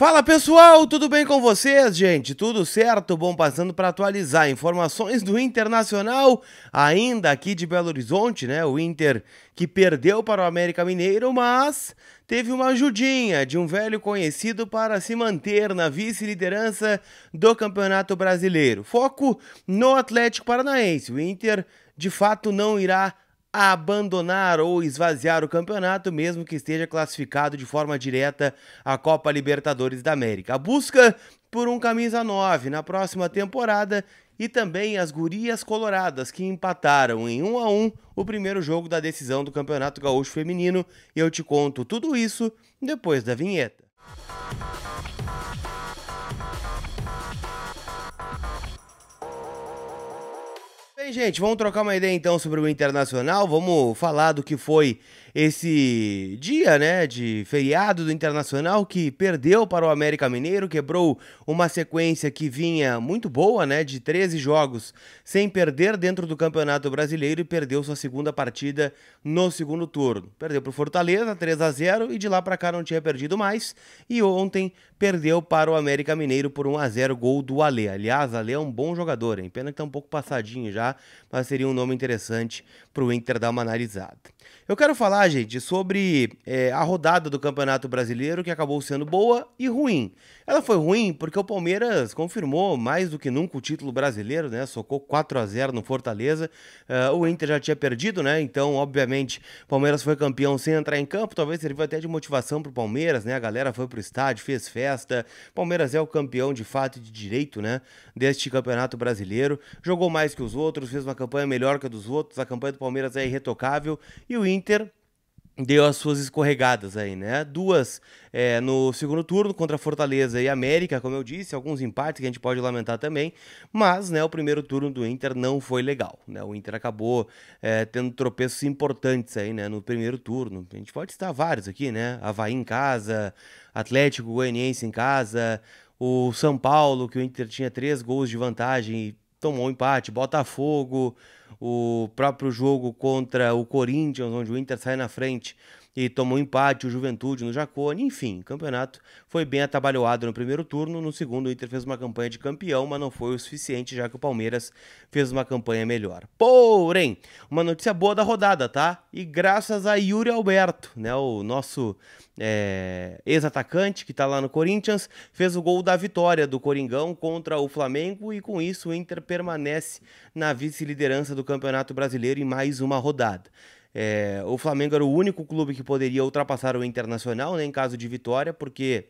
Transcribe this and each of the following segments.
Fala pessoal, tudo bem com vocês, gente? Tudo certo? Bom, passando para atualizar informações do Internacional, ainda aqui de Belo Horizonte, né? O Inter que perdeu para o América Mineiro, mas teve uma ajudinha de um velho conhecido para se manter na vice-liderança do Campeonato Brasileiro. Foco no Atlético Paranaense. O Inter de fato não irá a abandonar ou esvaziar o campeonato, mesmo que esteja classificado de forma direta à Copa Libertadores da América. A busca por um camisa 9 na próxima temporada e também as gurias coloradas que empataram em 1 a 1 o primeiro jogo da decisão do Campeonato Gaúcho Feminino. Eu te conto tudo isso depois da vinheta. bem, gente, vamos trocar uma ideia então sobre o Internacional. Vamos falar do que foi esse dia, né, de feriado do Internacional que perdeu para o América Mineiro, quebrou uma sequência que vinha muito boa, né, de 13 jogos sem perder dentro do Campeonato Brasileiro e perdeu sua segunda partida no segundo turno. Perdeu para o Fortaleza 3 a 0 e de lá para cá não tinha perdido mais. E ontem perdeu para o América Mineiro por 1 a 0 gol do Ale. Aliás, Ale é um bom jogador, hein? Pena que tá um pouco passadinho já, mas seria um nome interessante para o Inter dar uma analisada. Eu quero falar, gente, sobre é, a rodada do Campeonato Brasileiro, que acabou sendo boa e ruim. Ela foi ruim porque o Palmeiras confirmou mais do que nunca o título brasileiro, né? Socou 4 a 0 no Fortaleza. Uh, o Inter já tinha perdido, né? Então, obviamente, o Palmeiras foi campeão sem entrar em campo. Talvez serviu até de motivação para o Palmeiras, né? A galera foi para o estádio, fez festa festa. Palmeiras é o campeão de fato e de direito, né? Deste campeonato brasileiro. Jogou mais que os outros, fez uma campanha melhor que a dos outros. A campanha do Palmeiras é irretocável. E o Inter deu as suas escorregadas aí, né? Duas é, no segundo turno contra Fortaleza e América, como eu disse, alguns empates que a gente pode lamentar também, mas né, o primeiro turno do Inter não foi legal, né? O Inter acabou é, tendo tropeços importantes aí, né, no primeiro turno. A gente pode citar vários aqui, né? Havaí em casa, Atlético Goianiense em casa, o São Paulo, que o Inter tinha três gols de vantagem e tomou um empate, Botafogo, o próprio jogo contra o Corinthians, onde o Inter sai na frente e tomou empate o Juventude no Jacone. Enfim, o campeonato foi bem atabalhoado no primeiro turno. No segundo, o Inter fez uma campanha de campeão, mas não foi o suficiente, já que o Palmeiras fez uma campanha melhor. Porém, uma notícia boa da rodada, tá? E graças a Yuri Alberto, né? O nosso é, ex-atacante que tá lá no Corinthians, fez o gol da vitória do Coringão contra o Flamengo e com isso o Inter permanece na vice-liderança do Campeonato Brasileiro em mais uma rodada. É, o Flamengo era o único clube que poderia ultrapassar o Internacional né, em caso de vitória, porque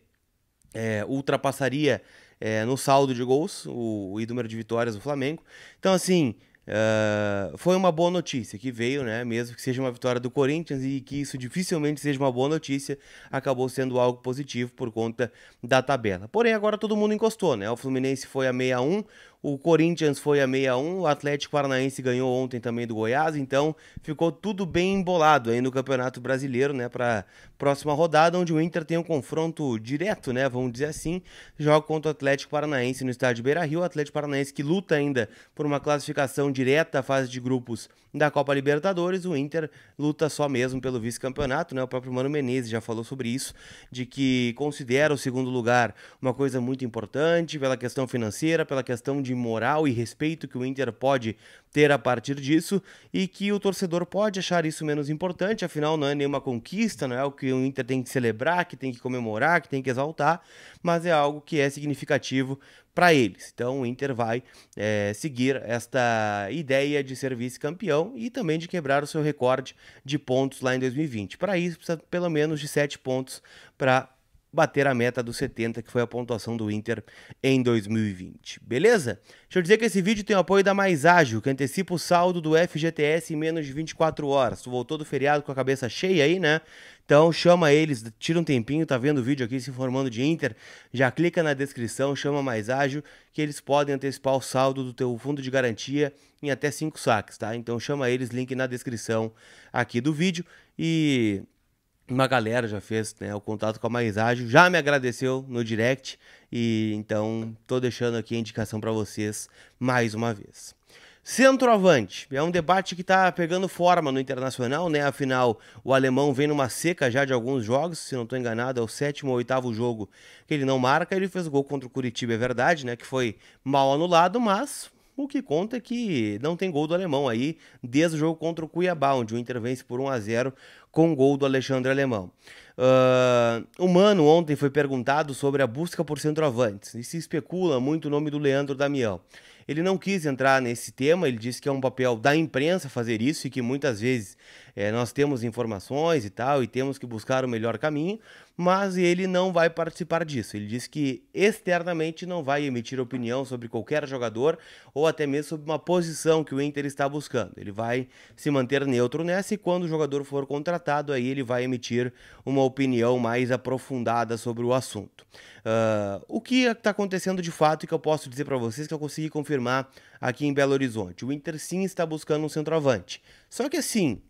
é, ultrapassaria é, no saldo de gols o, o número de vitórias do Flamengo. Então, assim, Uh, foi uma boa notícia que veio, né? Mesmo que seja uma vitória do Corinthians e que isso dificilmente seja uma boa notícia, acabou sendo algo positivo por conta da tabela. Porém, agora todo mundo encostou, né? O Fluminense foi a 61, o Corinthians foi a 6-1, o Atlético Paranaense ganhou ontem também do Goiás, então ficou tudo bem embolado aí no Campeonato Brasileiro, né, para próxima rodada, onde o Inter tem um confronto direto, né, vamos dizer assim, joga contra o Atlético Paranaense no estádio Beira-Rio, o Atlético Paranaense que luta ainda por uma classificação direta à fase de grupos da Copa Libertadores, o Inter luta só mesmo pelo vice-campeonato, né? O próprio Mano Menezes já falou sobre isso, de que considera o segundo lugar uma coisa muito importante pela questão financeira, pela questão de de moral e respeito que o Inter pode ter a partir disso e que o torcedor pode achar isso menos importante, afinal não é nenhuma conquista, não é o que o Inter tem que celebrar, que tem que comemorar, que tem que exaltar, mas é algo que é significativo para eles. Então o Inter vai é, seguir esta ideia de ser vice-campeão e também de quebrar o seu recorde de pontos lá em 2020. Para isso precisa pelo menos de sete pontos para bater a meta dos 70, que foi a pontuação do Inter em 2020. Beleza? Deixa eu dizer que esse vídeo tem o apoio da Mais Ágil, que antecipa o saldo do FGTS em menos de 24 horas. Tu voltou do feriado com a cabeça cheia aí, né? Então chama eles, tira um tempinho, tá vendo o vídeo aqui se informando de Inter, já clica na descrição, chama Mais Ágil, que eles podem antecipar o saldo do teu fundo de garantia em até 5 saques, tá? Então chama eles, link na descrição aqui do vídeo e uma galera já fez né, o contato com a Mais já me agradeceu no direct e então tô deixando aqui a indicação para vocês mais uma vez. Centroavante é um debate que está pegando forma no internacional, né? Afinal, o alemão vem numa seca já de alguns jogos, se não estou enganado, é o sétimo ou oitavo jogo que ele não marca. Ele fez gol contra o Curitiba, é verdade, né? Que foi mal anulado, mas o que conta é que não tem gol do alemão aí desde o jogo contra o Cuiabá, onde o Inter vence por 1 a 0 com gol do Alexandre Alemão. Uh, o Mano ontem foi perguntado sobre a busca por centroavantes e se especula muito o nome do Leandro Damião. Ele não quis entrar nesse tema, ele disse que é um papel da imprensa fazer isso e que muitas vezes é, nós temos informações e tal e temos que buscar o melhor caminho, mas ele não vai participar disso. Ele disse que externamente não vai emitir opinião sobre qualquer jogador ou até mesmo sobre uma posição que o Inter está buscando. Ele vai se manter neutro nessa e quando o jogador for contratado, aí ele vai emitir uma opinião mais aprofundada sobre o assunto. Uh, o que é está acontecendo de fato e que eu posso dizer para vocês que eu consegui confirmar confirmar aqui em Belo Horizonte. O Inter sim está buscando um centroavante. Só que assim,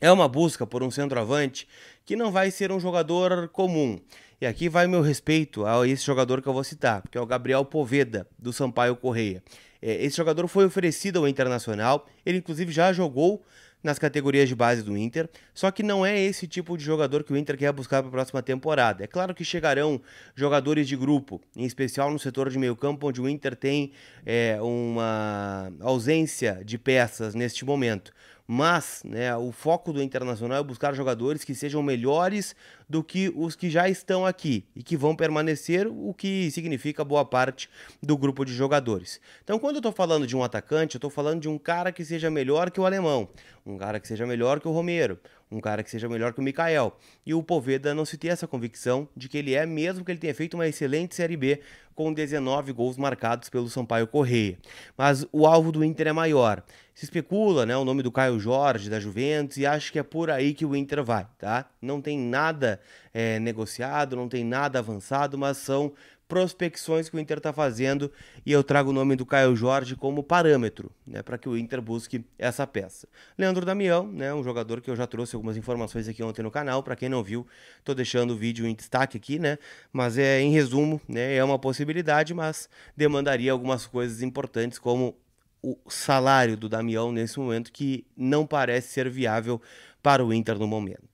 é uma busca por um centroavante que não vai ser um jogador comum. E aqui vai meu respeito a esse jogador que eu vou citar, que é o Gabriel Poveda, do Sampaio Correia. É, esse jogador foi oferecido ao Internacional, ele inclusive já jogou nas categorias de base do Inter, só que não é esse tipo de jogador que o Inter quer buscar para a próxima temporada. É claro que chegarão jogadores de grupo, em especial no setor de meio campo, onde o Inter tem é, uma ausência de peças neste momento. Mas né, o foco do Internacional é buscar jogadores que sejam melhores do que os que já estão aqui e que vão permanecer, o que significa boa parte do grupo de jogadores. Então, quando eu estou falando de um atacante, eu estou falando de um cara que seja melhor que o alemão, um cara que seja melhor que o Romero, um cara que seja melhor que o Mikael. E o Poveda não se tem essa convicção de que ele é, mesmo que ele tenha feito uma excelente Série B com 19 gols marcados pelo Sampaio Correia. Mas o alvo do Inter é maior. Se especula, né, o nome do Caio Jorge da Juventus e acho que é por aí que o Inter vai, tá? Não tem nada é, negociado, não tem nada avançado, mas são prospecções que o Inter está fazendo e eu trago o nome do Caio Jorge como parâmetro né, para que o Inter busque essa peça. Leandro Damião, né, um jogador que eu já trouxe algumas informações aqui ontem no canal, para quem não viu, estou deixando o vídeo em destaque aqui, né, mas é em resumo, né, é uma possibilidade, mas demandaria algumas coisas importantes como o salário do Damião nesse momento que não parece ser viável para o Inter no momento.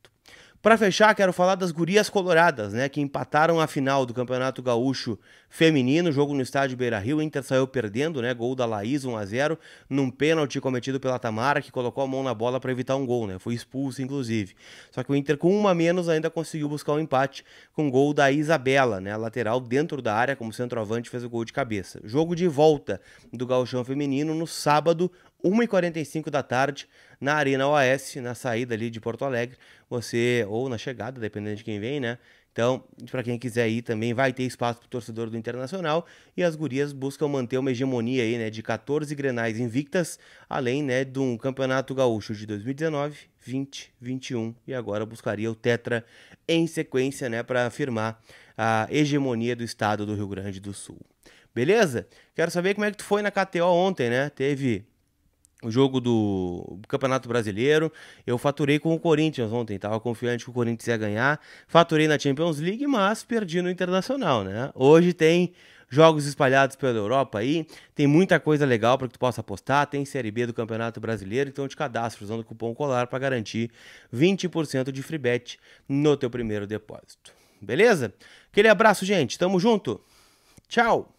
Para fechar, quero falar das gurias coloradas, né, que empataram a final do Campeonato Gaúcho Feminino, jogo no estádio Beira-Rio, Inter saiu perdendo, né, gol da Laís 1 a 0, num pênalti cometido pela Tamara, que colocou a mão na bola para evitar um gol, né? Foi expulso inclusive. Só que o Inter com uma menos ainda conseguiu buscar o um empate com gol da Isabela, né, lateral dentro da área como centroavante fez o gol de cabeça. Jogo de volta do Gauchão Feminino no sábado 1h45 da tarde, na Arena OAS, na saída ali de Porto Alegre, você, ou na chegada, dependendo de quem vem, né? Então, para quem quiser ir também, vai ter espaço para o torcedor do Internacional. E as gurias buscam manter uma hegemonia aí, né, de 14 grenais invictas, além né, de um campeonato gaúcho de 2019, 20, 21 e agora buscaria o Tetra em sequência né, para afirmar a hegemonia do estado do Rio Grande do Sul. Beleza? Quero saber como é que tu foi na KTO ontem, né? Teve o jogo do Campeonato Brasileiro. Eu faturei com o Corinthians ontem, estava confiante que o Corinthians ia ganhar. Faturei na Champions League, mas perdi no Internacional, né? Hoje tem jogos espalhados pela Europa aí, tem muita coisa legal para que tu possa apostar, tem Série B do Campeonato Brasileiro, então te cadastro usando o cupom COLAR para garantir 20% de free bet no teu primeiro depósito. Beleza? Aquele abraço, gente. Tamo junto. Tchau.